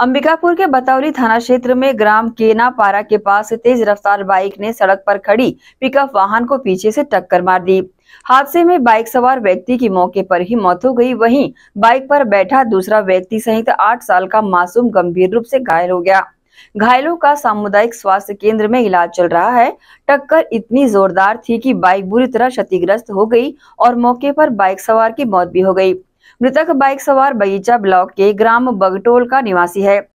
अंबिकापुर के बतौली थाना क्षेत्र में ग्राम केना पारा के पास तेज रफ्तार बाइक ने सड़क पर खड़ी पिकअप वाहन को पीछे से टक्कर मार दी हादसे में बाइक सवार व्यक्ति की मौके पर ही मौत हो गई वहीं बाइक पर बैठा दूसरा व्यक्ति सहित आठ साल का मासूम गंभीर रूप से घायल हो गया घायलों का सामुदायिक स्वास्थ्य केंद्र में इलाज चल रहा है टक्कर इतनी जोरदार थी कि बाइक बुरी तरह क्षतिग्रस्त हो गई और मौके पर बाइक सवार की मौत भी हो गई मृतक बाइक सवार बगीचा ब्लॉक के ग्राम बगटोल का निवासी है